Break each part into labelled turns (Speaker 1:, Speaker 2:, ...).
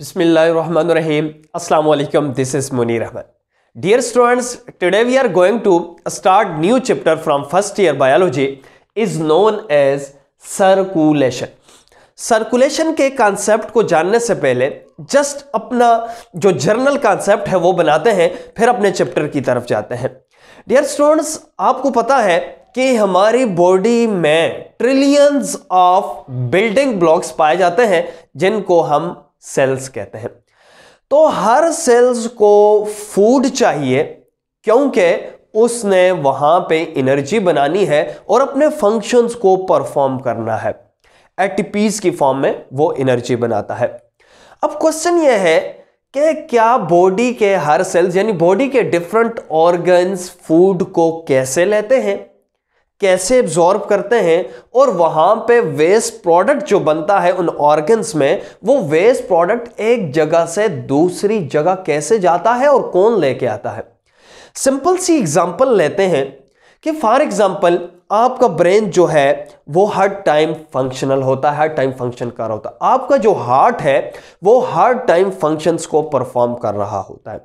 Speaker 1: बिसमिल्ल अस्सलाम वालेकुम this is Munir Ahmad dear students today we are going to start new chapter from first year biology is known as circulation circulation के concept को जानने से पहले just अपना जो जर्नल कॉन्सेप्ट है वो बनाते हैं फिर अपने चैप्टर की तरफ जाते हैं डियर स्टूडेंट्स आपको पता है कि हमारी बॉडी में ट्रिलियंस ऑफ बिल्डिंग ब्लॉक्स पाए जाते हैं जिनको हम सेल्स कहते हैं तो हर सेल्स को फूड चाहिए क्योंकि उसने वहां पे एनर्जी बनानी है और अपने फंक्शंस को परफॉर्म करना है एटीपीज की फॉर्म में वो एनर्जी बनाता है अब क्वेश्चन ये है कि क्या बॉडी के हर सेल्स यानी बॉडी के डिफरेंट ऑर्गन्स फूड को कैसे लेते हैं कैसे एब्जॉर्ब करते हैं और वहाँ पे वेस्ट प्रोडक्ट जो बनता है उन ऑर्गन्स में वो वेस्ट प्रोडक्ट एक जगह से दूसरी जगह कैसे जाता है और कौन लेके आता है सिंपल सी एग्जांपल लेते हैं कि फॉर एग्जांपल आपका ब्रेन जो है वो हर टाइम फंक्शनल होता है हर टाइम फंक्शन कर रहा होता है आपका जो हार्ट है वो हर टाइम फंक्शंस को परफॉर्म कर रहा होता है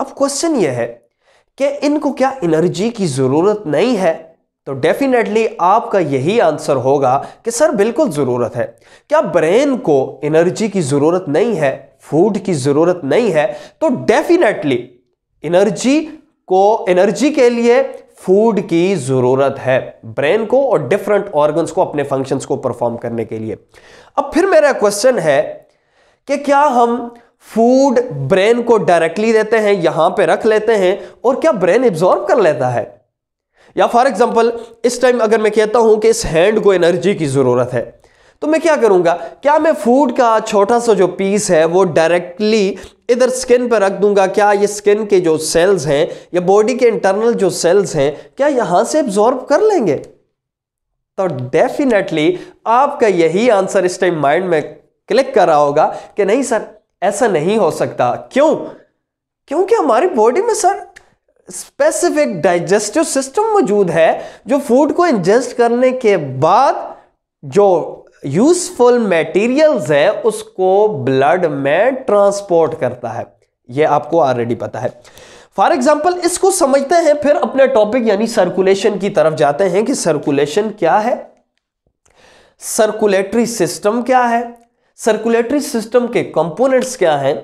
Speaker 1: अब क्वेश्चन ये है कि इनको क्या एनर्जी की ज़रूरत नहीं है तो डेफिनेटली आपका यही आंसर होगा कि सर बिल्कुल ज़रूरत है क्या ब्रेन को एनर्जी की ज़रूरत नहीं है फूड की ज़रूरत नहीं है तो डेफिनेटली एनर्जी को एनर्जी के लिए फूड की ज़रूरत है ब्रेन को और डिफरेंट ऑर्गन्स को अपने फंक्शंस को परफॉर्म करने के लिए अब फिर मेरा क्वेश्चन है कि क्या हम फूड ब्रेन को डायरेक्टली देते हैं यहां पे रख लेते हैं और क्या ब्रेन एब्जॉर्ब कर लेता है या फॉर एग्जाम्पल इस टाइम अगर मैं कहता हूं कि इस हैंड को एनर्जी की ज़रूरत है तो मैं क्या करूंगा क्या मैं फूड का छोटा सा जो पीस है वो डायरेक्टली इधर स्किन पर रख दूंगा क्या ये स्किन के जो सेल्स हैं या बॉडी के इंटरनल जो सेल्स हैं क्या यहां से एब्जॉर्ब कर लेंगे तो डेफिनेटली आपका यही आंसर इस टाइम माइंड में क्लिक कर रहा होगा कि नहीं सर ऐसा नहीं हो सकता क्यों क्योंकि हमारी बॉडी में सर स्पेसिफिक डाइजेस्टिव सिस्टम मौजूद है जो फूड को इंजेस्ट करने के बाद जो यूजफुल मटेरियल्स है उसको ब्लड में ट्रांसपोर्ट करता है ये आपको ऑलरेडी पता है फॉर एग्जाम्पल इसको समझते हैं फिर अपने टॉपिक यानी सर्कुलेशन की तरफ जाते हैं कि सर्कुलेशन क्या है सर्कुलेटरी सिस्टम क्या है सर्कुलेटरी सिस्टम के कंपोनेंट्स क्या हैं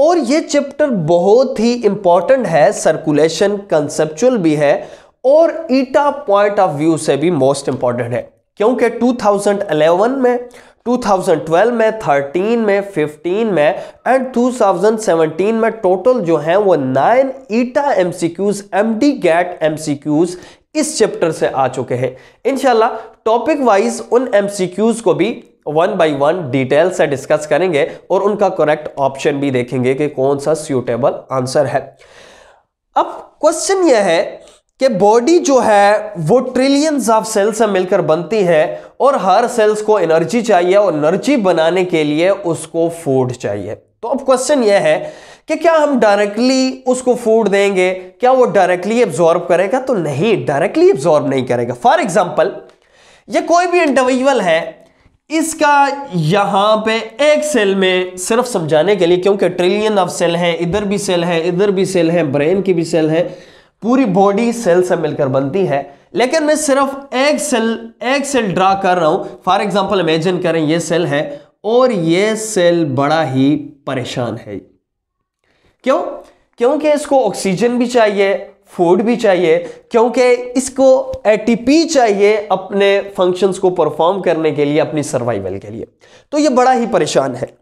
Speaker 1: और ये चैप्टर बहुत ही इंपॉर्टेंट है सर्कुलेशन कंसेप्चुअल भी है और ईटा पॉइंट ऑफ व्यू से भी मोस्ट इंपॉर्टेंट है क्योंकि 2011 में 2012 में 13 में 15 में एंड 2017 में टोटल जो है वो nine ETEA MCQs MDCAT MCQs इस चैप्टर से आ चुके हैं इनशाला टॉपिक वाइज उन एमसीक्यूज को भी वन बाय वन डिटेल से डिस्कस करेंगे और उनका करेक्ट ऑप्शन भी देखेंगे कि कौन सा सूटेबल आंसर है अब क्वेश्चन यह है कि बॉडी जो है वो ट्रिलियंस ऑफ सेल्स से मिलकर बनती है और हर सेल्स को एनर्जी चाहिए और एनर्जी बनाने के लिए उसको फूड चाहिए तो अब क्वेश्चन यह है कि क्या हम डायरेक्टली उसको फूड देंगे क्या वो डायरेक्टली एब्जॉर्ब करेगा तो नहीं डायरेक्टली एब्जॉर्ब नहीं करेगा फॉर एग्जाम्पल ये कोई भी इंडिविजुअल है इसका यहाँ पे एक सेल में सिर्फ समझाने के लिए क्योंकि ट्रिलियन ऑफ सेल हैं इधर भी सेल है इधर भी सेल है ब्रेन की भी सेल है पूरी बॉडी सेल से मिलकर बनती है लेकिन मैं सिर्फ एक सेल एक सेल ड्रा कर रहा हूँ फॉर एग्जाम्पल इमेजिन करें ये सेल है और ये सेल बड़ा ही परेशान है क्यों क्योंकि इसको ऑक्सीजन भी चाहिए फूड भी चाहिए क्योंकि इसको एटीपी चाहिए अपने फंक्शंस को परफॉर्म करने के लिए अपनी सर्वाइवल के लिए तो ये बड़ा ही परेशान है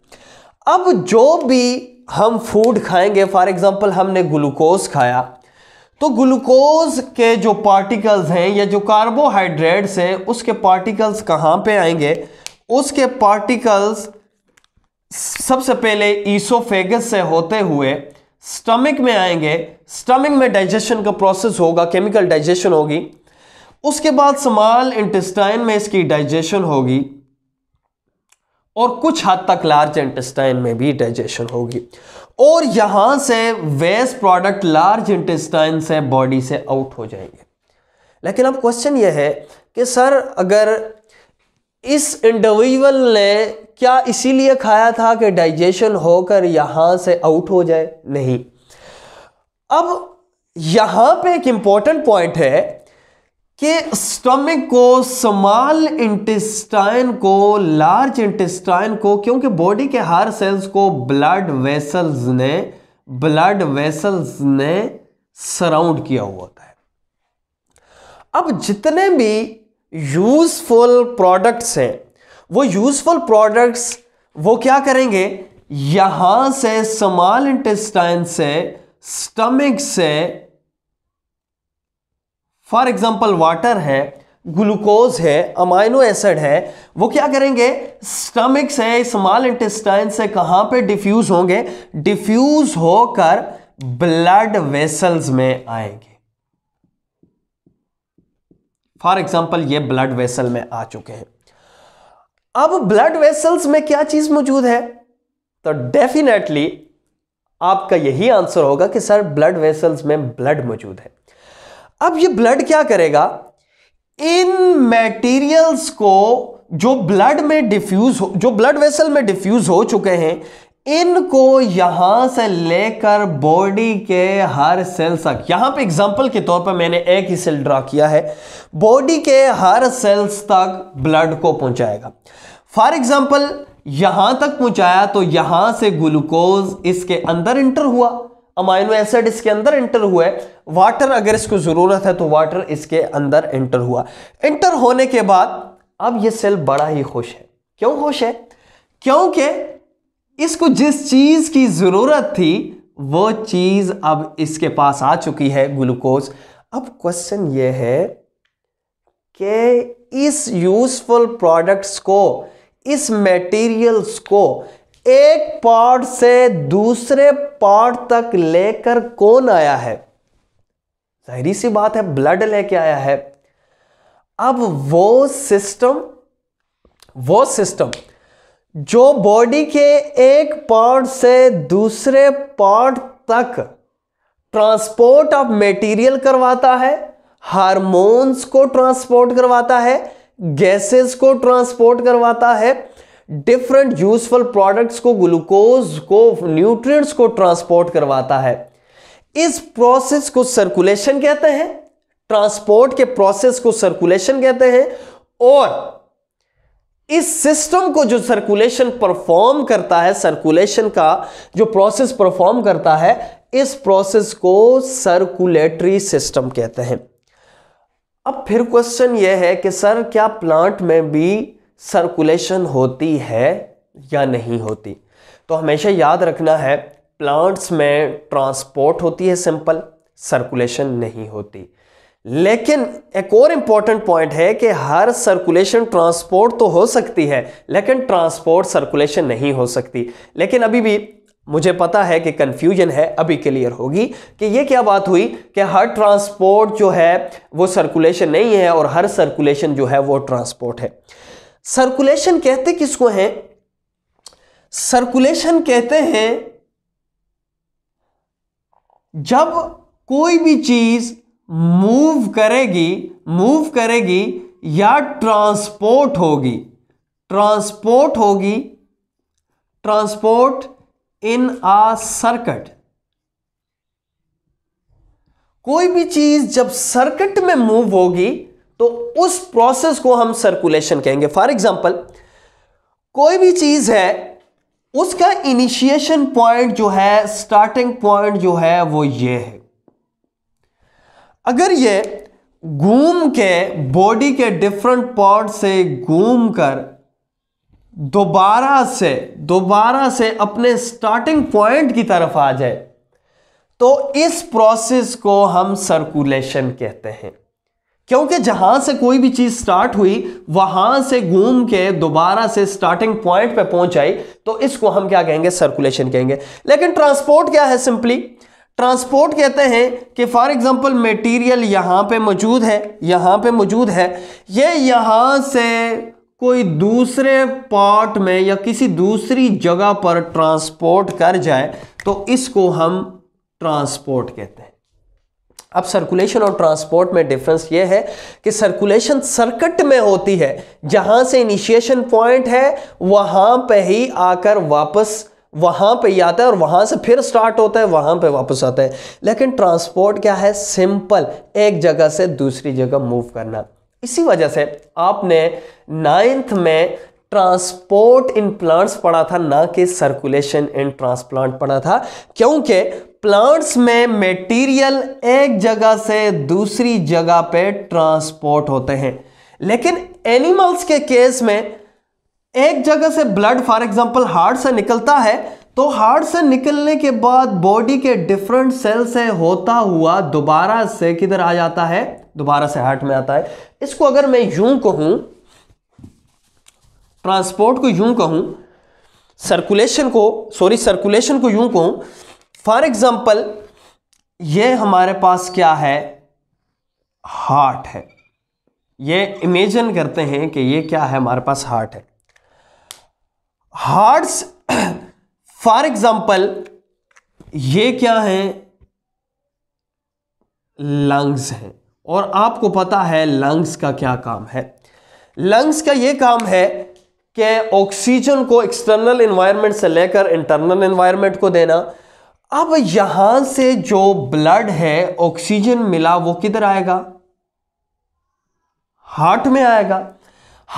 Speaker 1: अब जो भी हम फूड खाएंगे फॉर एग्जांपल हमने ग्लूकोज खाया तो ग्लूकोज के जो पार्टिकल्स हैं या जो कार्बोहाइड्रेट्स हैं उसके पार्टिकल्स कहाँ पे आएंगे उसके पार्टिकल्स सबसे पहले ईसोफेगस से होते हुए स्टमिक में आएंगे स्टमिक में डाइजेशन का प्रोसेस होगा केमिकल डाइजेशन होगी उसके बाद स्मॉल इंटेस्टाइन में इसकी डाइजेशन होगी और कुछ हद तक लार्ज इंटेस्टाइन में भी डाइजेशन होगी और यहां से वेस्ट प्रोडक्ट लार्ज इंटेस्टाइन से बॉडी से आउट हो जाएंगे लेकिन अब क्वेश्चन यह है कि सर अगर इस इंडिविजुअल ने क्या इसीलिए खाया था कि डाइजेशन होकर यहाँ से आउट हो जाए नहीं अब यहाँ पे एक इम्पॉर्टेंट पॉइंट है कि स्टमक को स्मॉल इंटेस्टाइन को लार्ज इंटेस्टाइन को क्योंकि बॉडी के हर सेल्स को ब्लड वेसल्स ने ब्लड वेसल्स ने सराउंड किया हुआ होता है अब जितने भी यूजफुल प्रोडक्ट्स हैं वो यूजफुल प्रोडक्ट्स वो क्या करेंगे यहां से समाल इंटेस्टाइन से स्टमिक से फॉर एग्जाम्पल वाटर है ग्लूकोज है अमाइनो एसिड है वो क्या करेंगे स्टमिक से स्मॉल इंटेस्टाइन से कहां पे डिफ्यूज होंगे डिफ्यूज होकर ब्लड वेसल्स में आएंगे फॉर एग्जाम्पल ये ब्लड वेसल में आ चुके हैं अब ब्लड वेसल्स में क्या चीज मौजूद है तो डेफिनेटली आपका यही आंसर होगा कि सर ब्लड वेसल्स में ब्लड मौजूद है अब ये ब्लड क्या करेगा इन मटेरियल्स को जो ब्लड में डिफ्यूज हो जो ब्लड वेसल में डिफ्यूज हो चुके हैं इनको यहां से लेकर बॉडी के हर सेल तक यहां पे एग्जांपल के तौर पर मैंने एक ही सेल ड्रा किया है बॉडी के हर सेल्स तक ब्लड को पहुंचाएगा फॉर एग्जांपल यहां तक पहुंचाया तो यहां से ग्लूकोज इसके अंदर इंटर हुआ अमाइनो एसिड इसके अंदर एंटर हुए वाटर अगर इसको ज़रूरत है तो वाटर इसके अंदर एंटर हुआ एंटर होने के बाद अब ये सेल बड़ा ही खुश है क्यों खुश है क्योंकि इसको जिस चीज़ की ज़रूरत थी वो चीज़ अब इसके पास आ चुकी है ग्लूकोज अब क्वेश्चन ये है कि इस यूज़फुल प्रोडक्ट्स को इस मटेरियल्स को एक पार्ट से दूसरे पार्ट तक लेकर कौन आया है जहरी सी बात है ब्लड लेके आया है अब वो सिस्टम वो सिस्टम जो बॉडी के एक पार्ट से दूसरे पार्ट तक ट्रांसपोर्ट ऑफ मटेरियल करवाता है हार्मोन्स को ट्रांसपोर्ट करवाता है गैसेस को ट्रांसपोर्ट करवाता है डिफरेंट यूजफुल प्रोडक्ट्स को ग्लूकोज को न्यूट्रिएंट्स को ट्रांसपोर्ट करवाता है इस प्रोसेस को सर्कुलेशन कहते हैं ट्रांसपोर्ट के प्रोसेस को सर्कुलेशन कहते हैं और इस सिस्टम को जो सर्कुलेशन परफॉर्म करता है सर्कुलेशन का जो प्रोसेस परफॉर्म करता है इस प्रोसेस को सर्कुलेटरी सिस्टम कहते हैं अब फिर क्वेश्चन यह है कि सर क्या प्लांट में भी सर्कुलेशन होती है या नहीं होती तो हमेशा याद रखना है प्लांट्स में ट्रांसपोर्ट होती है सिंपल सर्कुलेशन नहीं होती लेकिन एक और इम्पॉर्टेंट पॉइंट है कि हर सर्कुलेशन ट्रांसपोर्ट तो हो सकती है लेकिन ट्रांसपोर्ट सर्कुलेशन नहीं हो सकती लेकिन अभी भी मुझे पता है कि कन्फ्यूजन है अभी क्लियर होगी कि ये क्या बात हुई कि हर ट्रांसपोर्ट जो है वो सर्कुलेशन नहीं है और हर सर्कुलेशन जो है वो ट्रांसपोर्ट है सर्कुलेशन कहते किसको हैं सर्कुलेशन कहते हैं जब कोई भी चीज़ मूव करेगी मूव करेगी या ट्रांसपोर्ट होगी ट्रांसपोर्ट होगी ट्रांसपोर्ट इन आ सर्कट कोई भी चीज जब सर्किट में मूव होगी तो उस प्रोसेस को हम सर्कुलेशन कहेंगे फॉर एग्जाम्पल कोई भी चीज है उसका इनिशिएशन पॉइंट जो है स्टार्टिंग पॉइंट जो है वो ये है अगर ये घूम के बॉडी के डिफरेंट पार्ट से घूम कर दोबारा से दोबारा से अपने स्टार्टिंग पॉइंट की तरफ आ जाए तो इस प्रोसेस को हम सर्कुलेशन कहते हैं क्योंकि जहां से कोई भी चीज स्टार्ट हुई वहां से घूम के दोबारा से स्टार्टिंग पॉइंट पे पहुंच आई तो इसको हम क्या कहेंगे सर्कुलेशन कहेंगे लेकिन ट्रांसपोर्ट क्या है सिंपली ट्रांसपोर्ट कहते हैं कि फॉर एग्जांपल मटेरियल यहाँ पे मौजूद है यहाँ पे मौजूद है ये यहाँ से कोई दूसरे पार्ट में या किसी दूसरी जगह पर ट्रांसपोर्ट कर जाए तो इसको हम ट्रांसपोर्ट कहते हैं अब सर्कुलेशन और ट्रांसपोर्ट में डिफरेंस ये है कि सर्कुलेशन सर्किट में होती है जहाँ से इनिशिएशन पॉइंट है वहाँ पे ही आकर वापस वहाँ पे ही आता है और वहाँ से फिर स्टार्ट होता है वहाँ पे वापस आता है लेकिन ट्रांसपोर्ट क्या है सिंपल एक जगह से दूसरी जगह मूव करना इसी वजह से आपने नाइन्थ में ट्रांसपोर्ट इन प्लांट्स पढ़ा था ना कि सर्कुलेशन इन ट्रांसप्लांट पढ़ा था क्योंकि प्लांट्स में मटेरियल एक जगह से दूसरी जगह पे ट्रांसपोर्ट होते हैं लेकिन एनिमल्स के केस में एक जगह से ब्लड फॉर एग्जाम्पल हार्ट से निकलता है तो हार्ट से निकलने के बाद बॉडी के डिफरेंट सेल से होता हुआ दोबारा से किधर आ जाता है दोबारा से हार्ट में आता है इसको अगर मैं यूं कहूं ट्रांसपोर्ट को यूं कहूं सर्कुलेशन को सॉरी सर्कुलेशन को यूं कहूं फॉर एग्जांपल ये हमारे पास क्या है हार्ट है ये इमेजिन करते हैं कि ये क्या है हमारे पास हार्ट है हार्ड्स फॉर एग्जाम्पल ये क्या है लंग्स है और आपको पता है लंग्स का क्या काम है लंग्स का ये काम है कि ऑक्सीजन को एक्सटर्नल इन्वायरमेंट से लेकर इंटरनल इन्वायरमेंट को देना अब यहां से जो ब्लड है ऑक्सीजन मिला वो किधर आएगा हार्ट में आएगा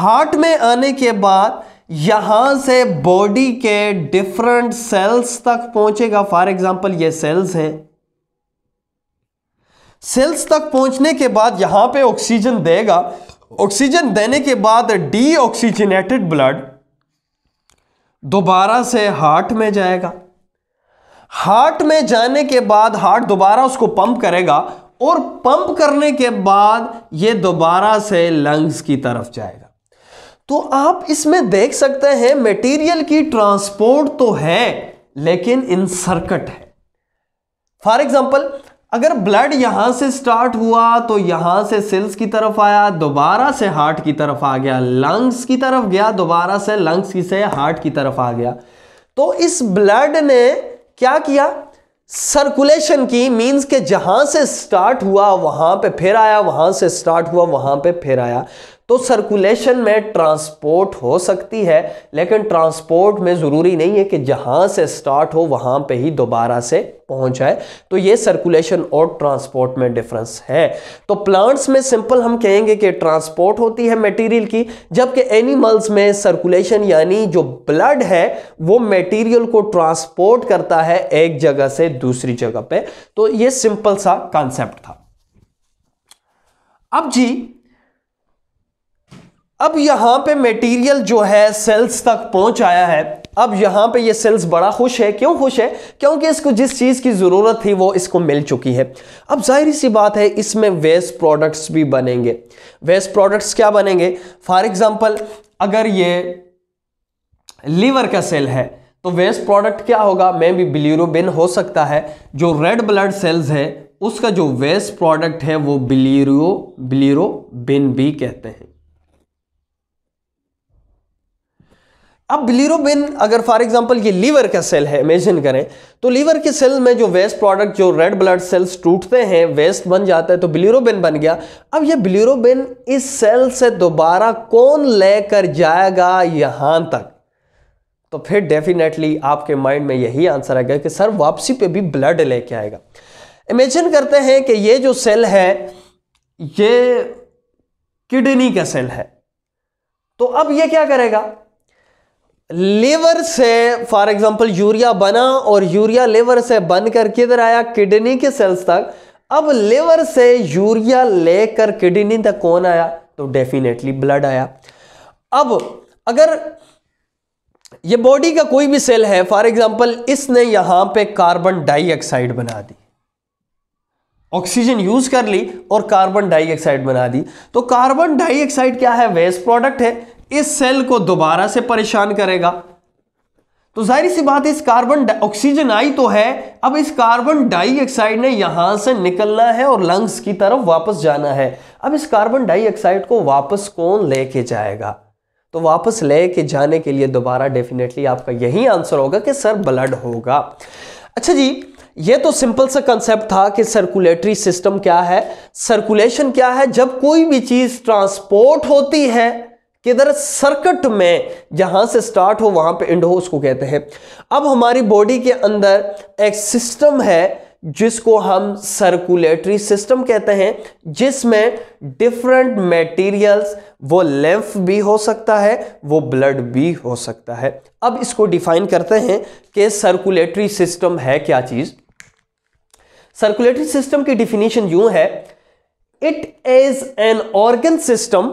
Speaker 1: हार्ट में आने के बाद यहाँ से बॉडी के डिफरेंट सेल्स तक पहुंचेगा फॉर एग्जाम्पल ये सेल्स हैं सेल्स तक पहुंचने के बाद यहाँ पे ऑक्सीजन देगा ऑक्सीजन देने के बाद डीऑक्सीजनेटेड ब्लड दोबारा से हार्ट में जाएगा हार्ट में जाने के बाद हार्ट दोबारा उसको पंप करेगा और पंप करने के बाद ये दोबारा से लंग्स की तरफ जाएगा तो आप इसमें देख सकते हैं मटेरियल की ट्रांसपोर्ट तो है लेकिन इन सर्कट है फॉर एग्जाम्पल अगर ब्लड यहां से स्टार्ट हुआ तो यहां से सेल्स की तरफ आया दोबारा से हार्ट की तरफ आ गया लंग्स की तरफ गया दोबारा से लंग्स की से हार्ट की तरफ आ गया तो इस ब्लड ने क्या किया सर्कुलेशन की मींस के जहां से स्टार्ट हुआ वहां पे फिर आया वहां से स्टार्ट हुआ वहां पे फिर आया तो सर्कुलेशन में ट्रांसपोर्ट हो सकती है लेकिन ट्रांसपोर्ट में ज़रूरी नहीं है कि जहाँ से स्टार्ट हो वहाँ पे ही दोबारा से पहुँच जाए तो ये सर्कुलेशन और ट्रांसपोर्ट में डिफरेंस है तो प्लांट्स में सिंपल हम कहेंगे कि ट्रांसपोर्ट होती है मटेरियल की जबकि एनिमल्स में सर्कुलेशन यानी जो ब्लड है वो मटेरियल को ट्रांसपोर्ट करता है एक जगह से दूसरी जगह पर तो ये सिंपल सा कॉन्सेप्ट था अब जी अब यहां पे मटेरियल जो है सेल्स तक पहुंच आया है अब यहां पे ये सेल्स बड़ा खुश है क्यों खुश है क्योंकि इसको जिस चीज़ की ज़रूरत थी वो इसको मिल चुकी है अब जाहिर सी बात है इसमें वेस्ट प्रोडक्ट्स भी बनेंगे वेस्ट प्रोडक्ट्स क्या बनेंगे फॉर एग्जांपल अगर ये लीवर का सेल है तो वेस्ट प्रोडक्ट क्या होगा मैं भी बिलीरोबिन हो सकता है जो रेड ब्लड सेल्स है उसका जो वेस्ट प्रोडक्ट है वो बिलीरो बिलीरोबिन भी कहते हैं अब बिलिरोबिन अगर फॉर एग्जांपल ये लीवर का सेल है इमेजिन करें तो लीवर के सेल में जो वेस्ट प्रोडक्ट जो रेड ब्लड सेल्स टूटते हैं वेस्ट बन जाता है तो बिलिरोबिन बन गया अब ये बिलिरोबिन इस सेल से दोबारा कौन लेकर जाएगा यहां तक तो फिर डेफिनेटली आपके माइंड में यही आंसर आएगा कि सर वापसी पर भी ब्लड लेके आएगा इमेजिन करते हैं कि ये जो सेल है ये किडनी का सेल है तो अब ये क्या करेगा लेवर से फॉर एग्जांपल यूरिया बना और यूरिया लेवर से बन कर किधर आया किडनी के सेल्स तक अब लेवर से यूरिया लेकर किडनी तक कौन आया तो डेफिनेटली ब्लड आया अब अगर ये बॉडी का कोई भी सेल है फॉर एग्जांपल इसने यहां पे कार्बन डाइऑक्साइड बना दी ऑक्सीजन यूज कर ली और कार्बन डाइऑक्साइड बना दी तो कार्बन डाइऑक्साइड क्या है वेस्ट प्रोडक्ट है इस सेल को दोबारा से परेशान करेगा तो जाहिर सी बात इस कार्बन ऑक्सीजन आई तो है अब इस कार्बन डाइऑक्साइड ने यहां से निकलना है और लंग्स की तरफ वापस जाना है अब इस कार्बन डाइऑक्साइड को वापस कौन लेके जाएगा तो वापस लेके जाने के लिए दोबारा डेफिनेटली आपका यही आंसर होगा कि सर ब्लड होगा अच्छा जी ये तो सिंपल सा कंसेप्ट था कि सर्कुलेटरी सिस्टम क्या है सर्कुलेशन क्या है जब कोई भी चीज ट्रांसपोर्ट होती है किधर सर्किट में जहां से स्टार्ट हो वहां पे एंड हो उसको कहते हैं अब हमारी बॉडी के अंदर एक सिस्टम है जिसको हम सर्कुलेटरी सिस्टम कहते हैं जिसमें डिफरेंट मटेरियल्स वो लेंफ भी हो सकता है वो ब्लड भी हो सकता है अब इसको डिफाइन करते हैं कि सर्कुलेटरी सिस्टम है क्या चीज़ सर्कुलेटरी सिस्टम की डिफिनीशन यूं है it is an organ system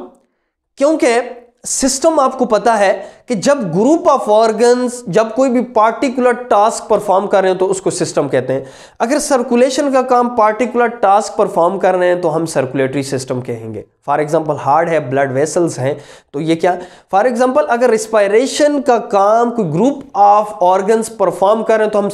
Speaker 1: क्योंकि सिस्टम आपको पता है कि जब ग्रुप ऑफ ऑर्गन्स जब कोई भी पार्टिकुलर टास्क परफॉर्म कर रहे हैं तो उसको सिस्टम कहते हैं अगर सर्कुलेशन का काम पार्टिकुलर टास्क परफॉर्म कर रहे हैं तो हम सर्कुलेटरी सिस्टम कहेंगे फॉर एग्जांपल हार्ट है ब्लड वेसल्स हैं तो ये क्या फॉर एग्जांपल अगर रिस्पायरेशन का काम कोई ग्रुप ऑफ ऑर्गन्स परफॉर्म कर रहे हैं तो हम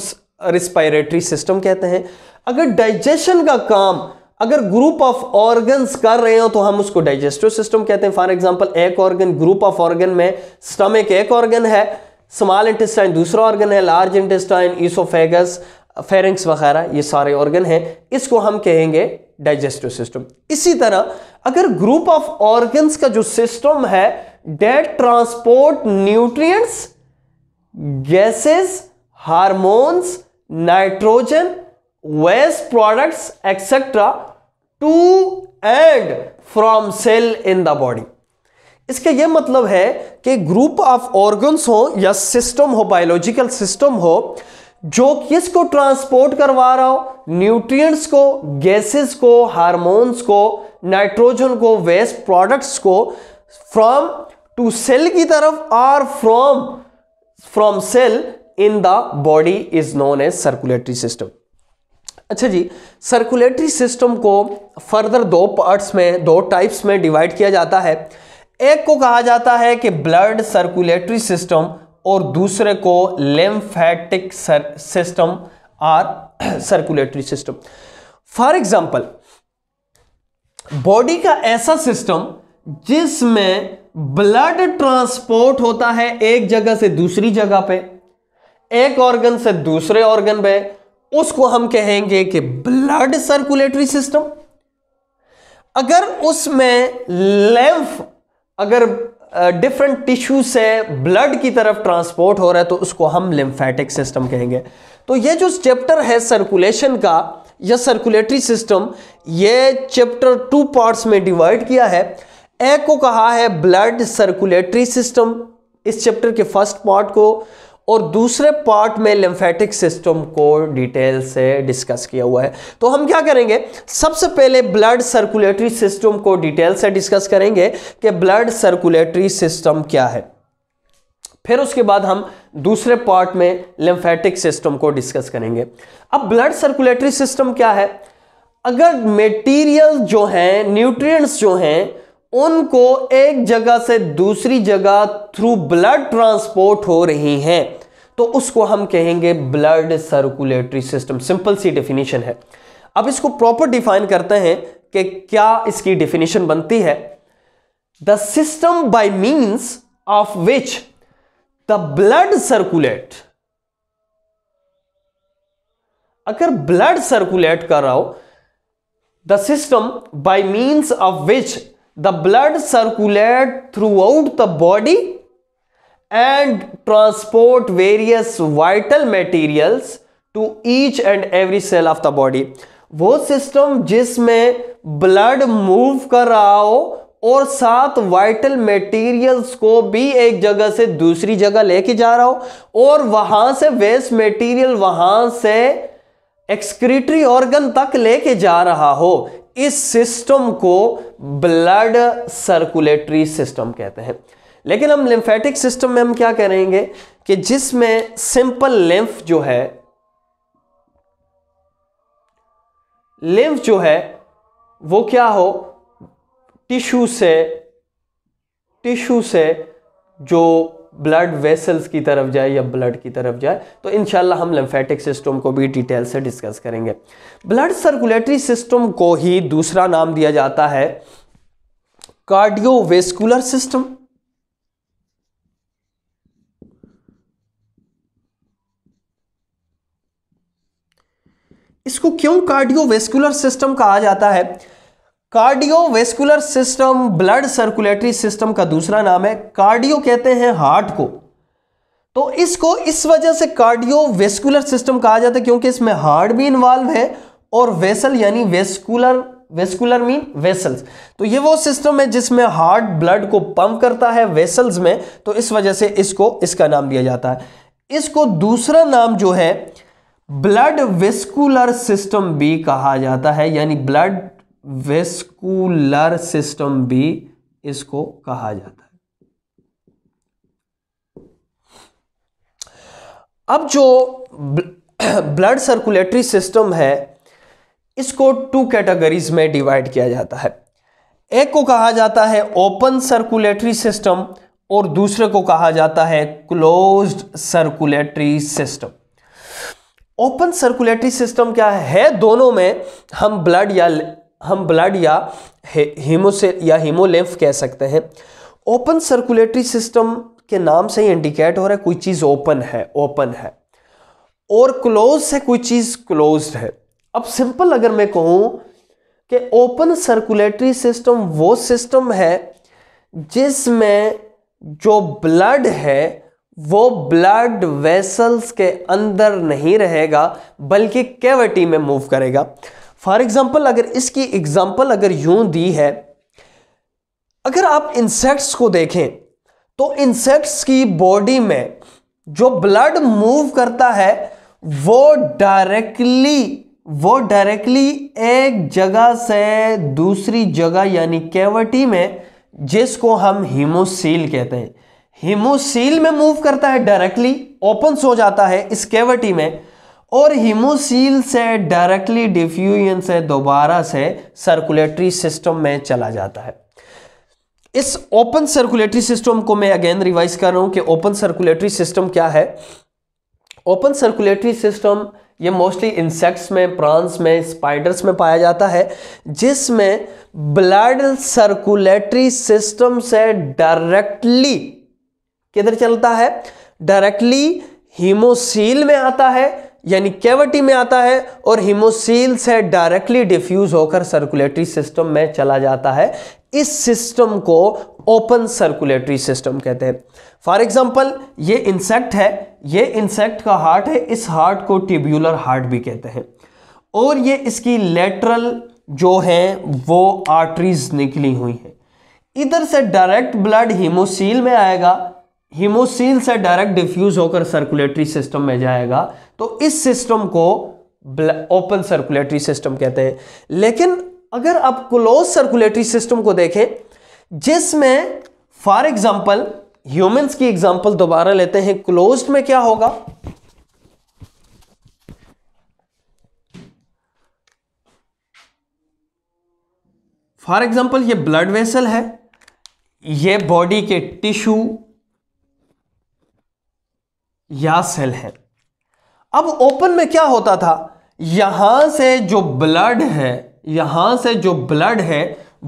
Speaker 1: रिस्पायरेटरी सिस्टम कहते हैं अगर डाइजेशन का काम अगर ग्रुप ऑफ ऑर्गन्स कर रहे हो तो हम उसको डाइजेस्टिव सिस्टम कहते हैं फॉर एग्जांपल एक ऑर्गन ग्रुप ऑफ ऑर्गन में स्टमक एक ऑर्गन है स्मॉल इंटेस्टाइन दूसरा ऑर्गन है लार्ज इंटेस्टाइन ईसोफेगस फेरेंक्स वगैरह ये सारे ऑर्गन हैं इसको हम कहेंगे डाइजेस्टिव सिस्टम इसी तरह अगर ग्रुप ऑफ ऑर्गन्स का जो सिस्टम है that transport nutrients gases hormones nitrogen waste products etcetera to and from cell in the body इसका यह मतलब है कि ग्रुप ऑफ ऑर्गन्स हो या सिस्टम हो बायोलॉजिकल सिस्टम हो जो किसको ट्रांसपोर्ट करवा रहा हो न्यूट्रिएंट्स को गैसेस को हार्मोन्स को नाइट्रोजन को वेस्ट प्रोडक्ट्स को फ्रॉम टू सेल की तरफ और from from cell in the body is known as circulatory system अच्छा जी सर्कुलेटरी सिस्टम को फर्दर दो पार्ट्स में दो टाइप्स में डिवाइड किया जाता है एक को कहा जाता है कि ब्लड सर्कुलेटरी सिस्टम और दूसरे को lymphatic system or circulatory system for example body का ऐसा सिस्टम जिसमें ब्लड ट्रांसपोर्ट होता है एक जगह से दूसरी जगह पे एक ऑर्गन से दूसरे ऑर्गन पे उसको हम कहेंगे कि ब्लड सर्कुलेटरी सिस्टम अगर उसमें लैम्फ अगर डिफरेंट टिश्यू से ब्लड की तरफ ट्रांसपोर्ट हो रहा है तो उसको हम लिम्फेटिक सिस्टम कहेंगे तो ये जो चैप्टर है सर्कुलेशन का या सर्कुलेटरी सिस्टम ये चैप्टर टू पार्ट्स में डिवाइड किया है ए को कहा है ब्लड सर्कुलेटरी सिस्टम इस चैप्टर के फर्स्ट पार्ट को और दूसरे पार्ट में लिम्फेटिक सिस्टम को डिटेल से डिस्कस किया हुआ है तो हम क्या करेंगे सबसे पहले ब्लड सर्कुलेटरी सिस्टम को डिटेल से डिस्कस करेंगे कि ब्लड सर्कुलेटरी सिस्टम क्या है फिर उसके बाद हम दूसरे पार्ट में लिम्फेटिक सिस्टम को डिस्कस करेंगे अब ब्लड सर्कुलेटरी सिस्टम क्या है अगर मेटीरियल जो हैं न्यूट्रिएंट्स जो हैं उनको एक जगह से दूसरी जगह थ्रू ब्लड ट्रांसपोर्ट हो रही हैं तो उसको हम कहेंगे ब्लड सर्कुलेटरी सिस्टम सिंपल सी डेफिनेशन है अब इसको प्रॉपर डिफाइन करते हैं कि क्या इसकी डेफिनेशन बनती है the system by means of which the blood circulate अगर ब्लड सर्कुलेट कर रहा हो the system by means of which the blood circulate throughout the body and transport various vital materials to each and every cell of the body वो system जिसमें blood move कर रहा हो और साथ वाइटल मेटीरियल्स को भी एक जगह से दूसरी जगह लेके जा रहा हो और वहां से वेस्ट मेटीरियल वहां से एक्सक्रीटरी ऑर्गन तक लेके जा रहा हो इस सिस्टम को ब्लड सर्कुलेटरी सिस्टम कहते हैं लेकिन हम लिम्फेटिक सिस्टम में हम क्या करेंगे कि जिसमें सिंपल लिम्फ जो है लिम्फ जो है वो क्या हो टिश्यू से टिश्यू से जो ब्लड वेसल्स की तरफ जाए या ब्लड की तरफ जाए तो इन हम लम्फेटिक सिस्टम को भी डिटेल से डिस्कस करेंगे ब्लड सर्कुलेटरी सिस्टम को ही दूसरा नाम दिया जाता है कार्डियोवेस्कुलर सिस्टम इसको क्यों कार्डियोवेस्कुलर सिस्टम कहा जाता है cardiovascular system blood circulatory system का दूसरा नाम है कार्डियो कहते हैं हार्ट को तो इसको इस वजह से कार्डियोवेस्कुलर सिस्टम कहा जाता है क्योंकि इसमें हार्ट भी इन्वॉल्व है और वेसल यानी वेस्कुलर वेस्कुलर मीन वेसल्स तो ये वो सिस्टम है जिसमें हार्ट ब्लड को पंप करता है वेसल्स में तो इस वजह से इसको इसका नाम दिया जाता है इसको दूसरा नाम जो है ब्लड वेस्कुलर सिस्टम भी कहा जाता है यानी ब्लड वेस्कुलर सिस्टम भी इसको कहा जाता है अब जो ब्लड सर्कुलेटरी सिस्टम है इसको टू कैटेगरीज में डिवाइड किया जाता है एक को कहा जाता है ओपन सर्कुलेटरी सिस्टम और दूसरे को कहा जाता है closed circulatory system open circulatory system क्या है दोनों में हम ब्लड या हम ब्लड या हीमोसेल या हीमोलेम्फ कह सकते हैं ओपन सर्कुलेटरी सिस्टम के नाम से ही इंडिकेट हो रहा है कोई चीज़ ओपन है ओपन है और क्लोज है कोई चीज़ क्लोज है अब सिंपल अगर मैं कहूँ कि ओपन सर्कुलेटरी सिस्टम वो सिस्टम है जिसमें जो ब्लड है वो ब्लड वेसल्स के अंदर नहीं रहेगा बल्कि कैविटी में मूव करेगा फॉर एग्जाम्पल अगर इसकी एग्जाम्पल अगर यूं दी है अगर आप इंसेक्ट्स को देखें तो इंसेक्ट्स की बॉडी में जो ब्लड मूव करता है वो डायरेक्टली वो डायरेक्टली एक जगह से दूसरी जगह यानी कैविटी में जिसको हम हीमोसील कहते हैं हीमोसील में मूव करता है डायरेक्टली ओपन हो जाता है इस कैविटी में और हीमोसील से डायरेक्टली डिफ्यूजन से दोबारा से सर्कुलेटरी सिस्टम में चला जाता है इस ओपन सर्कुलेटरी सिस्टम को मैं अगेन रिवाइज कर रहा हूं कि ओपन सर्कुलेटरी सिस्टम क्या है ओपन सर्कुलेटरी सिस्टम ये मोस्टली इंसेक्ट्स में प्रॉन्स में स्पाइडर्स में पाया जाता है जिसमें ब्लड सर्कुलेटरी सिस्टम से डायरेक्टली किधर चलता है डायरेक्टली हीमोसील में आता है यानी कैविटी में आता है और हिमोसील से डायरेक्टली डिफ्यूज होकर सर्कुलेटरी सिस्टम में चला जाता है इस सिस्टम को ओपन सर्कुलेटरी सिस्टम कहते हैं फॉर एग्जाम्पल ये इंसेक्ट है ये इंसेक्ट का हार्ट है इस हार्ट को ट्यूब्यूलर हार्ट भी कहते हैं और ये इसकी लेटरल जो हैं वो आर्टरीज निकली हुई हैं इधर से डायरेक्ट ब्लड हिमोसील में आएगा हीमोसील से डायरेक्ट डिफ्यूज होकर सर्कुलेटरी सिस्टम में जाएगा तो इस सिस्टम को ओपन सर्कुलेटरी सिस्टम कहते हैं लेकिन अगर आप क्लोज सर्कुलेटरी सिस्टम को देखें जिसमें फॉर एग्जाम्पल ह्यूमंस की एग्जाम्पल दोबारा लेते हैं क्लोज्ड में क्या होगा फॉर एग्जाम्पल ये ब्लड वेसल है ये बॉडी के टिश्यू या सेल है अब ओपन में क्या होता था यहां से जो ब्लड है यहां से जो ब्लड है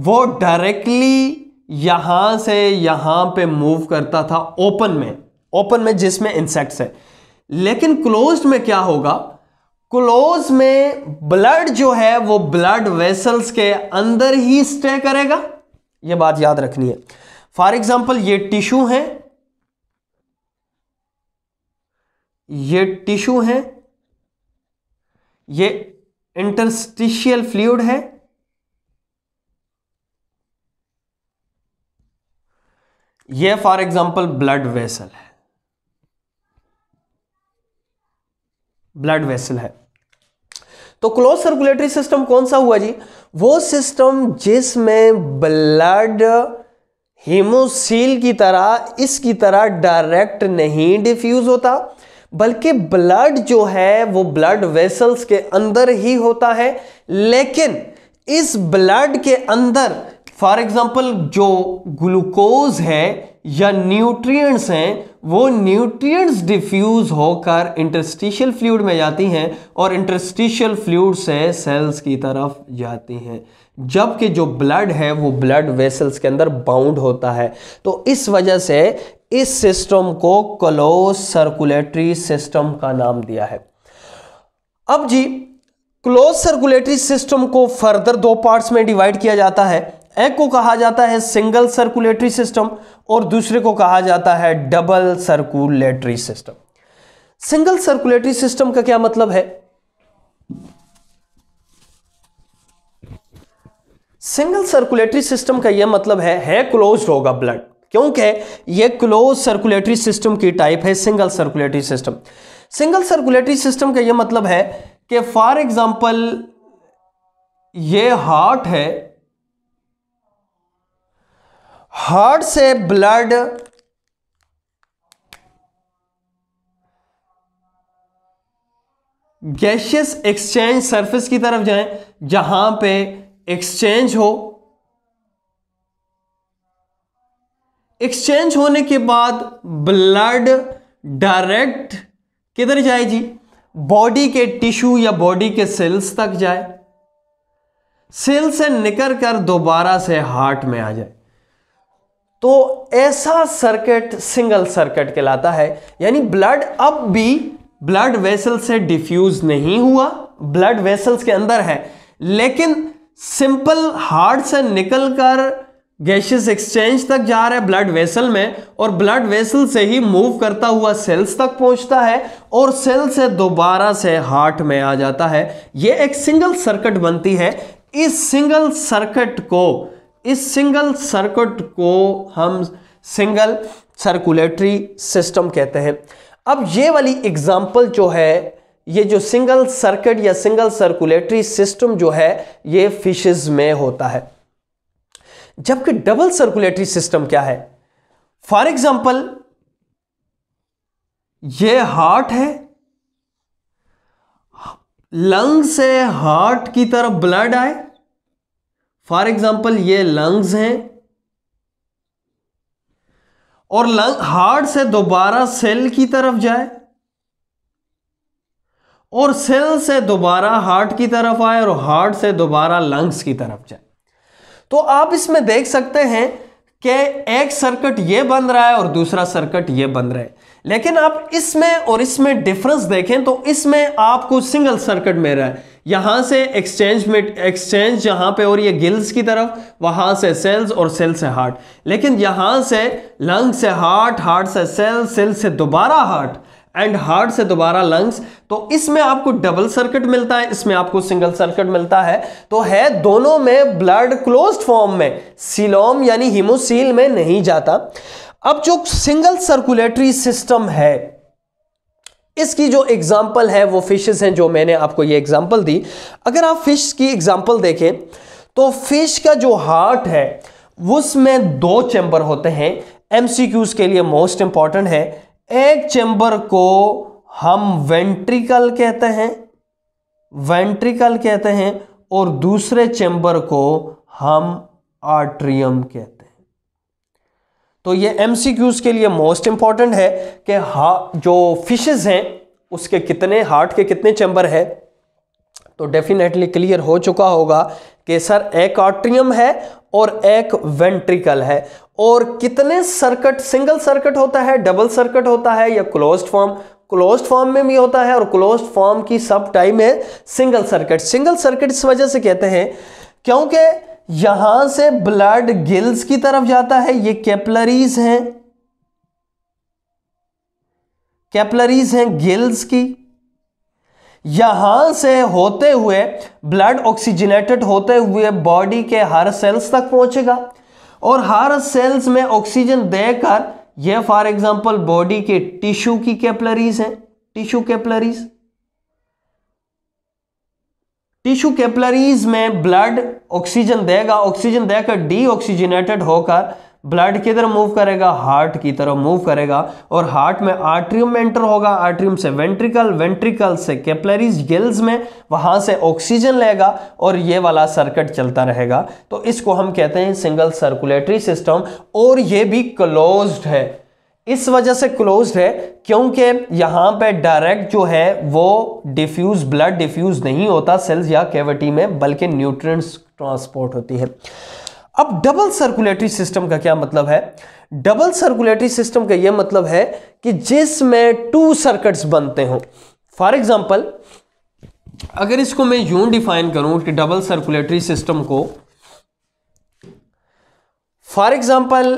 Speaker 1: वो डायरेक्टली यहां से यहां पे मूव करता था ओपन में ओपन में जिसमें इंसेक्ट्स है लेकिन क्लोज्ड में क्या होगा क्लोज में ब्लड जो है वो ब्लड वेसल्स के अंदर ही स्टे करेगा ये बात याद रखनी है फॉर एग्जाम्पल ये टिश्यू है ये टिश्यू है ये इंटरस्टिशियल फ्लूड है ये फॉर एग्जांपल ब्लड वेसल है ब्लड वेसल है तो क्लोज सर्कुलेटरी सिस्टम कौन सा हुआ जी वो सिस्टम जिसमें ब्लड हीमोसील की तरह इसकी तरह डायरेक्ट नहीं डिफ्यूज होता बल्कि ब्लड जो है वो ब्लड वेसल्स के अंदर ही होता है लेकिन इस ब्लड के अंदर फॉर एग्जाम्पल जो ग्लूकोज है या न्यूट्रिएंट्स हैं वो न्यूट्रिएंट्स डिफ्यूज होकर इंटरस्टिशियल फ्लूड में जाती हैं और इंटरस्टिशियल फ्लूड से सेल्स की तरफ जाती हैं जबकि जो ब्लड है वो ब्लड वेसल्स के अंदर बाउंड होता है तो इस वजह से इस सिस्टम को क्लोज सर्कुलेटरी सिस्टम का नाम दिया है अब जी क्लोज सर्कुलेटरी सिस्टम को फर्दर दो पार्ट्स में डिवाइड किया जाता है एक को कहा जाता है सिंगल सर्कुलेटरी सिस्टम और दूसरे को कहा जाता है double circulatory system single circulatory system का क्या मतलब है सिंगल सर्कुलेटरी सिस्टम का यह मतलब है है क्लोज्ड होगा ब्लड क्योंकि यह क्लोज सर्कुलेटरी सिस्टम की टाइप है single circulatory system single circulatory system का यह मतलब है कि फॉर एग्जांपल ये हार्ट है हार्ट से ब्लड गैशियस एक्सचेंज सरफेस की तरफ जाए जहां पे एक्सचेंज हो एक्सचेंज होने के बाद ब्लड डायरेक्ट किधर जाए जी बॉडी के टिश्यू या बॉडी के सेल्स तक जाए सेल से निकल कर दोबारा से हार्ट में आ जाए तो ऐसा सर्किट सिंगल सर्किट कहलाता है यानी ब्लड अब भी ब्लड वेसल से डिफ्यूज नहीं हुआ ब्लड वेसल्स के अंदर है लेकिन सिंपल हार्ट से निकल कर गैशियस एक्सचेंज तक जा रहा है ब्लड वेसल में और ब्लड वेसल से ही मूव करता हुआ सेल्स तक पहुंचता है और सेल से दोबारा से हार्ट में आ जाता है ये एक सिंगल सर्किट बनती है इस सिंगल सर्किट को इस सिंगल सर्किट को हम सिंगल सर्कुलेटरी सिस्टम कहते हैं अब ये वाली एग्जाम्पल जो है ये जो सिंगल सर्किट या सिंगल सर्कुलेटरी सिस्टम जो है ये फिशेज में होता है जबकि डबल सर्कुलेटरी सिस्टम क्या है फॉर एग्जाम्पल ये हार्ट है लंग से हार्ट की तरफ ब्लड आए फॉर एग्जाम्पल ये लंग्स हैं और लंग हार्ट से दोबारा सेल की तरफ जाए और सेल से दोबारा हार्ट की तरफ आए और हार्ट से दोबारा लंग्स की तरफ जाए तो आप इसमें देख सकते हैं कि एक सर्किट ये बन रहा है और दूसरा सर्किट ये बन रहा है लेकिन आप इसमें और इसमें डिफरेंस देखें तो इसमें आपको सिंगल सर्किट मिल रहा है यहाँ से एक्सचेंज में एक्सचेंज यहाँ पे और ये गिल्स की तरफ वहाँ से सेल्स और सेल से हार्ट लेकिन यहाँ से लंग से हार्ट हार्ट से सेल सेल से दोबारा हार्ट एंड हार्ट से दोबारा लंग्स तो इसमें आपको डबल सर्किट मिलता है इसमें आपको सिंगल सर्किट मिलता है तो है दोनों में ब्लड क्लोज्ड फॉर्म में सिलोम यानी हिमोसील में नहीं जाता अब जो सिंगल सर्कुलेटरी सिस्टम है इसकी जो एग्जाम्पल है वो फिशेस हैं जो मैंने आपको ये एग्जाम्पल दी अगर आप फिश की एग्जाम्पल देखें तो फिश का जो हार्ट है उसमें दो चैम्बर होते हैं एमसीक्यूज के लिए मोस्ट इंपॉर्टेंट है एक चेंबर को हम वेंट्रिकल कहते हैं वेंट्रिकल कहते हैं और दूसरे चैम्बर को हम आर्ट्रियम कहते हैं तो ये एमसीक्यूज के लिए मोस्ट इंपॉर्टेंट है कि जो फिशेस हैं उसके कितने हार्ट के कितने चैम्बर है तो डेफिनेटली क्लियर हो चुका होगा कि सर एक आर्ट्रियम है और एक वेंट्रिकल है और कितने सर्किट सिंगल सर्किट होता है डबल सर्किट होता है या क्लोज्ड फॉर्म क्लोज्ड फॉर्म में भी होता है और क्लोज्ड फॉर्म की सब टाइम है सिंगल सर्किट सिंगल सर्किट इस वजह से कहते हैं क्योंकि यहां से ब्लड गिल्स की तरफ जाता है ये कैपलरीज हैं कैपलरीज हैं गिल्स की यहां से होते हुए ब्लड ऑक्सीजनेटेड होते हुए बॉडी के हर सेल्स तक पहुंचेगा और हर सेल्स में ऑक्सीजन देकर यह फॉर एग्जांपल बॉडी के टिश्यू की कैपलरीज हैं टिश्यू कैपलरीज टिश्यू कैपलरीज में ब्लड ऑक्सीजन देगा ऑक्सीजन देकर डीऑक्सीजनेटेड होकर ब्लड किधर मूव करेगा हार्ट की तरफ मूव करेगा और हार्ट में आर्ट्रियम में एंटर होगा आर्ट्रियम से वेंट्रिकल वेंट्रिकल से कैपलरीज गिल्स में वहाँ से ऑक्सीजन लेगा और ये वाला सर्किट चलता रहेगा तो इसको हम कहते हैं सिंगल सर्कुलेटरी सिस्टम और ये भी क्लोज है इस वजह से क्लोज है क्योंकि यहाँ पे डायरेक्ट जो है वो डिफ्यूज ब्लड डिफ्यूज नहीं होता सेल्स या कैविटी में बल्कि न्यूट्रिएंट्स ट्रांसपोर्ट होती है अब डबल सर्कुलेटरी सिस्टम का क्या मतलब है डबल सर्कुलेटरी सिस्टम का यह मतलब है कि जिसमें टू सर्किट्स बनते हो फॉर एग्जाम्पल अगर इसको मैं यूं डिफाइन करूं कि डबल सर्कुलेटरी सिस्टम को for example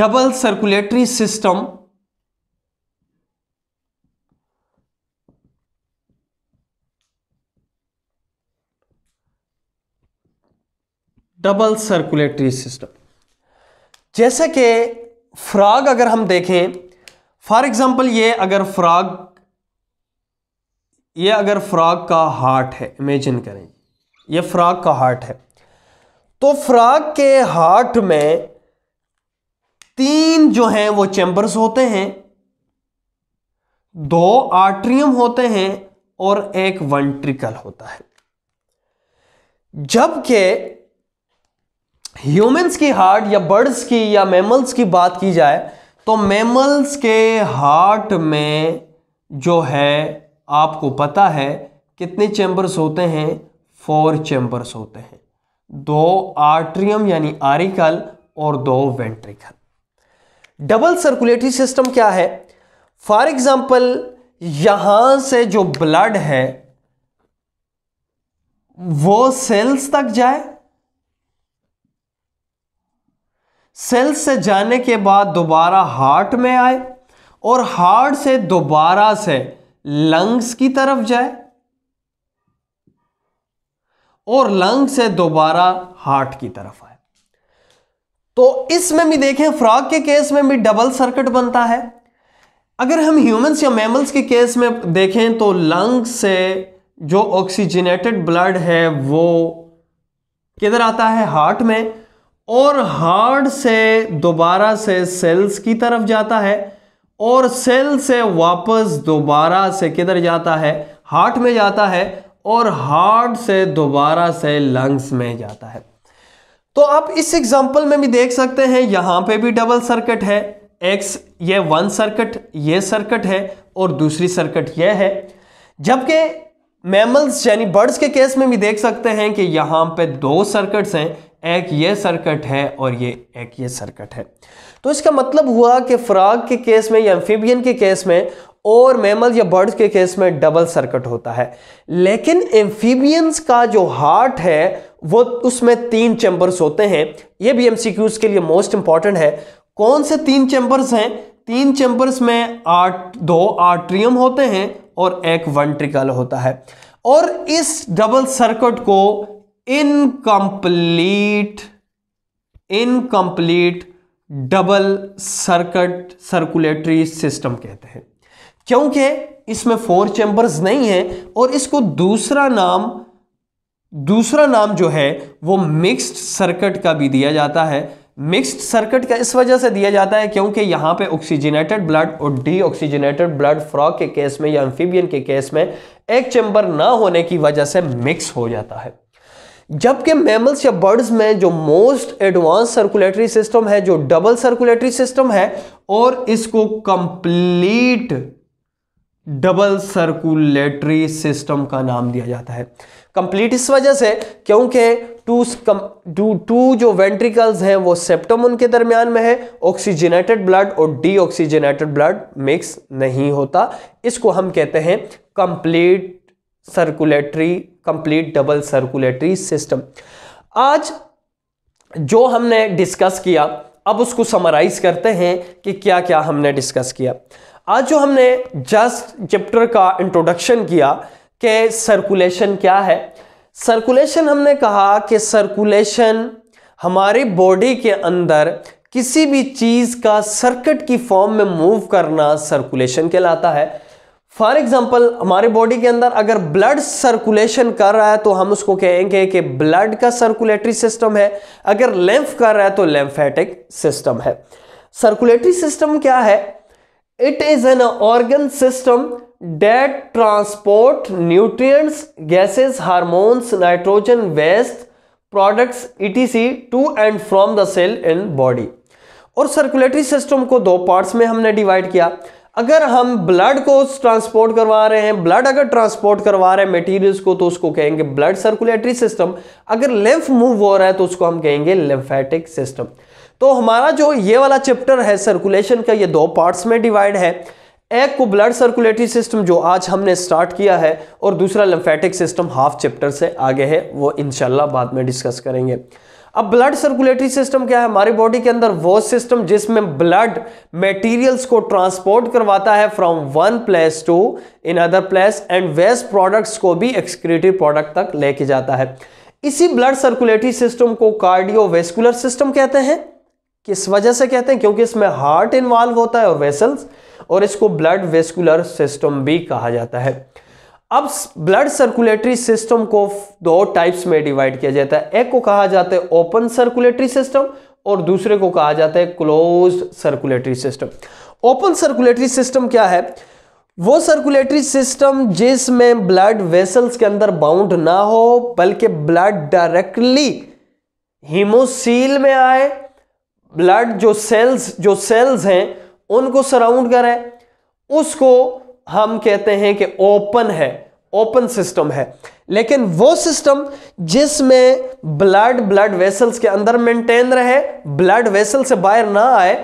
Speaker 1: double circulatory system double circulatory system जैसे कि फ्रॉग अगर हम देखें फॉर एग्जांपल ये अगर फ्रॉग ये अगर फ्रॉग का हार्ट है इमेजिन करें ये फ्रॉग का हार्ट है तो फ्रॉग के हार्ट में तीन जो हैं वो चैम्बर्स होते हैं दो आर्ट्रियम होते हैं और एक वेंट्रिकल होता है जबकि ह्यूमंस की हार्ट या बर्ड्स की या मैमल्स की बात की जाए तो मैमल्स के हार्ट में जो है आपको पता है कितने चैम्बर्स होते हैं फोर चैम्बर्स होते हैं दो आर्ट्रियम यानी आरिकल और दो वेंट्रिकल डबल सर्कुलेटरी सिस्टम क्या है फॉर एग्जाम्पल यहां से जो ब्लड है वो सेल्स तक जाए सेल से जाने के बाद दोबारा हार्ट में आए और हार्ट से दोबारा से लंग्स की तरफ जाए और लंग से दोबारा हार्ट की तरफ आए तो इसमें भी देखें फ्रॉग के केस में भी डबल सर्किट बनता है अगर हम ह्यूमंस या मैमल्स के केस में देखें तो लंग से जो ऑक्सीजनेटेड ब्लड है वो किधर आता है हार्ट में और हार्ट से दोबारा से सेल्स की तरफ जाता है और सेल से वापस दोबारा से किधर जाता है हार्ट में जाता है और हार्ट से दोबारा से लंग्स में जाता है तो आप इस एग्जाम्पल में भी देख सकते हैं यहाँ पे भी डबल सर्किट है एक्स ये वन सर्किट ये सर्किट है और दूसरी सर्किट ये है जबकि मैमल्स यानी बर्ड्स के केस में भी देख सकते हैं कि यहाँ पे दो सर्किट्स हैं एक ये सर्कट है और ये एक ये सर्कट है तो इसका मतलब हुआ कि फ्राग के केस में या एम्फीबियन के केस में और मेमल या बर्ड्स के केस में डबल सर्कट होता है लेकिन एम्फीबियंस का जो हार्ट है वो उसमें तीन चैम्बर्स होते हैं ये भी एम के लिए मोस्ट इंपॉर्टेंट है कौन से तीन चैम्बर्स हैं तीन चैम्बर्स में आर्ट दो आर्ट्रियम होते हैं और एक वेंट्रिकल होता है और इस डबल सर्कट को incomplete incomplete double circuit circulatory system कहते हैं क्योंकि इसमें फोर चैम्बर्स नहीं है और इसको दूसरा नाम दूसरा नाम जो है वो मिक्स्ड सर्किट का भी दिया जाता है मिक्स्ड सर्किट का इस वजह से दिया जाता है क्योंकि यहाँ पे ऑक्सीजनेटेड ब्लड और डी ऑक्सीजनेटेड ब्लड फ्रॉग के केस में या एम्फीबियन के केस में एक चैम्बर ना होने की वजह से मिक्स हो जाता है जबकि मैमल्स या बर्ड्स में जो मोस्ट एडवांस सर्कुलेटरी सिस्टम है जो डबल सर्कुलेटरी सिस्टम है और इसको कंप्लीट डबल सर्कुलेटरी सिस्टम का नाम दिया जाता है कंप्लीट इस वजह से क्योंकि टू टू टू जो वेंट्रिकल्स हैं वो सेप्टम उनके दरमियान में है ऑक्सीजनेटेड ब्लड और ऑक्सीजनेटेड ब्लड मिक्स नहीं होता इसको हम कहते हैं complete circulatory complete double circulatory system आज जो हमने डिस्कस किया अब उसको समराइज करते हैं कि क्या क्या हमने डिस्कस किया आज जो हमने जस्ट चैप्टर का इंट्रोडक्शन किया कि सर्कुलेशन क्या है सर्कुलेशन हमने कहा कि सर्कुलेशन हमारी बॉडी के अंदर किसी भी चीज़ का सर्किट की फॉर्म में मूव करना सर्कुलेशन कहलाता है फॉर एग्जाम्पल हमारे बॉडी के अंदर अगर ब्लड सर्कुलेशन कर रहा है तो हम उसको कहेंगे कि ब्लड का सर्कुलेटरी सिस्टम है अगर लेंफ कर रहा है तो लेम्फेटिक सिस्टम है सर्कुलेटरी सिस्टम क्या है it is an organ system that transport nutrients gases hormones nitrogen waste products सी to and from the cell in body और सर्कुलेटरी सिस्टम को दो पार्ट्स में हमने डिवाइड किया अगर हम ब्लड को ट्रांसपोर्ट करवा रहे हैं ब्लड अगर ट्रांसपोर्ट करवा रहे हैं मटेरियल्स को तो उसको कहेंगे ब्लड सर्कुलेटरी सिस्टम अगर लिम्फ मूव हो रहा है तो उसको हम कहेंगे लिम्फेटिक सिस्टम तो हमारा जो ये वाला चैप्टर है सर्कुलेशन का ये दो पार्ट्स में डिवाइड है एक को ब्लड सर्कुलेटरी सिस्टम जो आज हमने स्टार्ट किया है और दूसरा लिम्फेटिक सिस्टम हाफ चैप्टर से आगे है वो इनशाला बाद में डिस्कस करेंगे अब ब्लड सर्कुलेटरी सिस्टम क्या है हमारी बॉडी के अंदर वो सिस्टम जिसमें ब्लड मटेरियल्स को ट्रांसपोर्ट करवाता है from one place to another place and waste products को भी एक्सक्रेटिव प्रोडक्ट तक लेके जाता है इसी ब्लड सर्कुलेटरी सिस्टम को कार्डियोवेस्कुलर सिस्टम कहते हैं किस वजह से कहते हैं क्योंकि इसमें हार्ट इन्वॉल्व होता है और वेसल्स और इसको ब्लड वेस्कुलर सिस्टम भी कहा जाता है अब ब्लड सर्कुलेटरी सिस्टम को दो टाइप्स में डिवाइड किया जाता है एक को कहा जाता है ओपन सर्कुलेटरी सिस्टम और दूसरे को कहा जाता है close circulatory system open circulatory system क्या है वो सर्कुलेटरी सिस्टम जिसमें ब्लड वेसल्स के अंदर बाउंड ना हो बल्कि ब्लड डायरेक्टली हीमोसील में आए ब्लड जो सेल्स जो सेल्स हैं उनको सराउंड करें उसको हम कहते हैं कि ओपन है ओपन सिस्टम है लेकिन वो सिस्टम जिसमें ब्लड ब्लड वेसल्स के अंदर मेंटेन रहे ब्लड वेसल से बाहर ना आए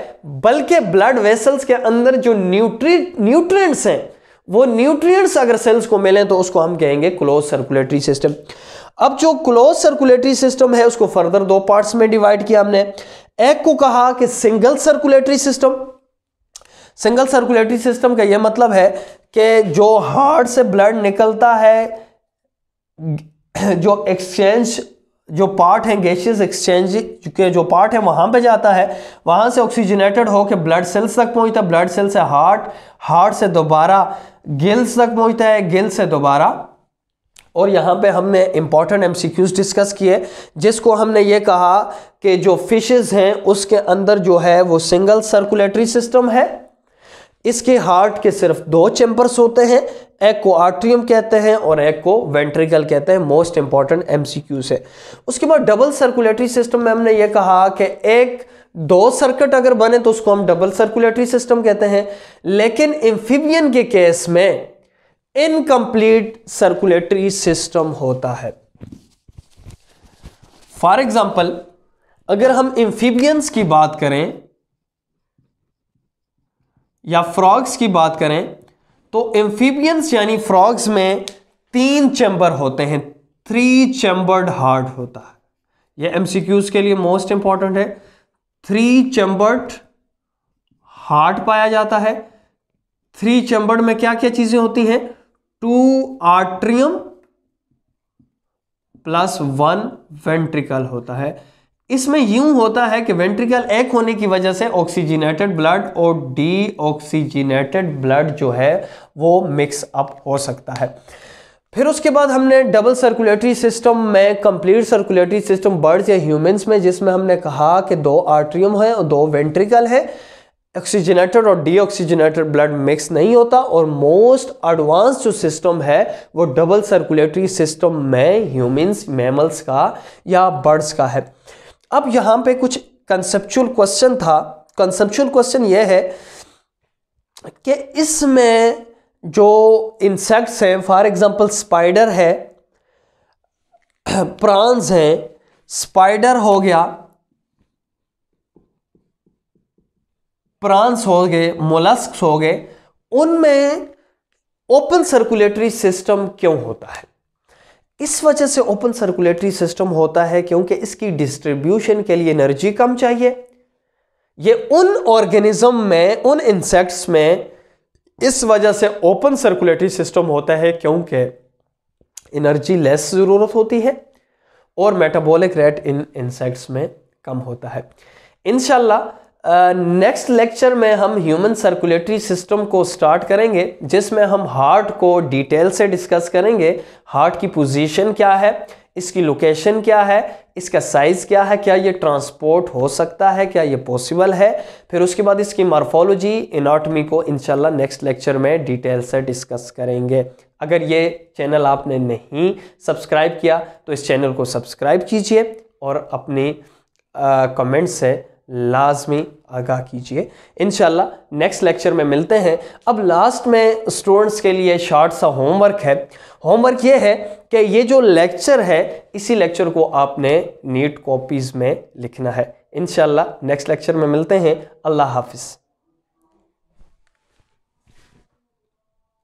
Speaker 1: बल्कि ब्लड वेसल्स के अंदर जो न्यूट्री न्यूट्रिएंट्स हैं वो न्यूट्रिएंट्स अगर सेल्स को मिले तो उसको हम कहेंगे क्लोज सर्कुलेटरी सिस्टम अब जो क्लोज सर्कुलेटरी सिस्टम है उसको फर्दर दो पार्ट्स में डिवाइड किया हमने एक को कहा कि single circulatory system single circulatory system का यह मतलब है कि जो हार्ट से ब्लड निकलता है जो एक्सचेंज जो पार्ट हैं गैशियस एक्सचेंज के जो पार्ट है वहाँ पे जाता है वहाँ से ऑक्सीजनेटेड होकर ब्लड सेल्स तक पहुँचता है ब्लड सेल से हार्ट हार्ट से दोबारा गिल्स तक पहुँचता है गिल से दोबारा और यहाँ पे हमने इम्पॉर्टेंट एम डिस्कस किए जिसको हमने ये कहा कि जो फिशेज़ हैं उसके अंदर जो है वो सिंगल सर्कुलेटरी सिस्टम है इसके हार्ट के सिर्फ दो चैम्बर्स होते हैं एक को आर्ट्रियम कहते हैं और एक को वेंट्रिकल कहते हैं मोस्ट इंपॉर्टेंट एमसीक्यू से उसके बाद डबल सर्कुलेटरी सिस्टम में हमने ये कहा कि एक दो सर्किट अगर बने तो उसको हम डबल सर्कुलेटरी सिस्टम कहते हैं लेकिन इम्फिबियन के केस में इनकम्प्लीट सर्कुलेटरी सिस्टम होता है फॉर एग्जाम्पल अगर हम इम्फीबियंस की बात करें या फ्रॉग्स की बात करें तो एम्फीबियंस यानी फ्रॉग्स में तीन चैम्बर होते हैं थ्री चैम्बर्ड हार्ट होता है यह एमसीक्यूज के लिए मोस्ट इंपॉर्टेंट है थ्री चैम्बर्ड हार्ट पाया जाता है थ्री चैम्बर्ड में क्या क्या चीजें होती हैं two atrium plus one ventricle होता है इसमें यूं होता है कि वेंट्रिकल एक होने की वजह से ऑक्सीजनेटेड ब्लड और डी ऑक्सीजनेटेड ब्लड जो है वो मिक्स अप हो सकता है फिर उसके बाद हमने डबल सर्कुलेटरी सिस्टम में कंप्लीट सर्कुलेटरी सिस्टम बर्ड्स या ह्यूमंस में जिसमें हमने कहा कि दो आर्ट्रियम है और दो वेंट्रिकल है ऑक्सीजनेटेड और डीऑक्सीजनेटेड ब्लड मिक्स नहीं होता और मोस्ट एडवांस जो सिस्टम है वो डबल सर्कुलेटरी सिस्टम में ह्यूमंस मैमल्स का या बर्ड्स का है अब यहाँ पे कुछ कंसेप्चुअल क्वेश्चन था कंसेप्चुअल क्वेश्चन ये है कि इसमें जो इंसेक्ट्स हैं फॉर एग्जांपल स्पाइडर है प्रॉन्स हैं स्पाइडर हो गया प्रॉन्स हो गए मोलस्क हो गए उनमें ओपन सर्कुलेटरी सिस्टम क्यों होता है इस वजह से ओपन सर्कुलेटरी सिस्टम होता है क्योंकि इसकी डिस्ट्रीब्यूशन के लिए एनर्जी कम चाहिए ये उन ऑर्गेनिज्म में उन इंसेक्ट्स में इस वजह से ओपन सर्कुलेटरी सिस्टम होता है क्योंकि एनर्जी लेस ज़रूरत होती है और मेटाबॉलिक रेट इन इंसेक्ट्स में कम होता है इनशाला नेक्स्ट uh, लेक्चर में हम ह्यूमन सर्कुलेटरी सिस्टम को स्टार्ट करेंगे जिसमें हम हार्ट को डिटेल से डिस्कस करेंगे हार्ट की पोजीशन क्या है इसकी लोकेशन क्या है इसका साइज़ क्या है क्या ये ट्रांसपोर्ट हो सकता है क्या ये पॉसिबल है फिर उसके बाद इसकी मार्फोलोजी इनाटमी को इंशाल्लाह नेक्स्ट लेक्चर में डिटेल से डिस्कस करेंगे अगर ये चैनल आपने नहीं सब्सक्राइब किया तो इस चैनल को सब्सक्राइब कीजिए और अपनी कमेंट्स से लाजमी आगाह कीजिए इन नेक्स्ट लेक्चर में मिलते हैं अब लास्ट में स्टूडेंट्स के लिए शॉर्ट सा होमवर्क है होमवर्क ये है कि ये जो लेक्चर है इसी लेक्चर को आपने नीट कॉपीज़ में लिखना है इन नेक्स्ट लेक्चर में मिलते हैं अल्लाह हाफिज़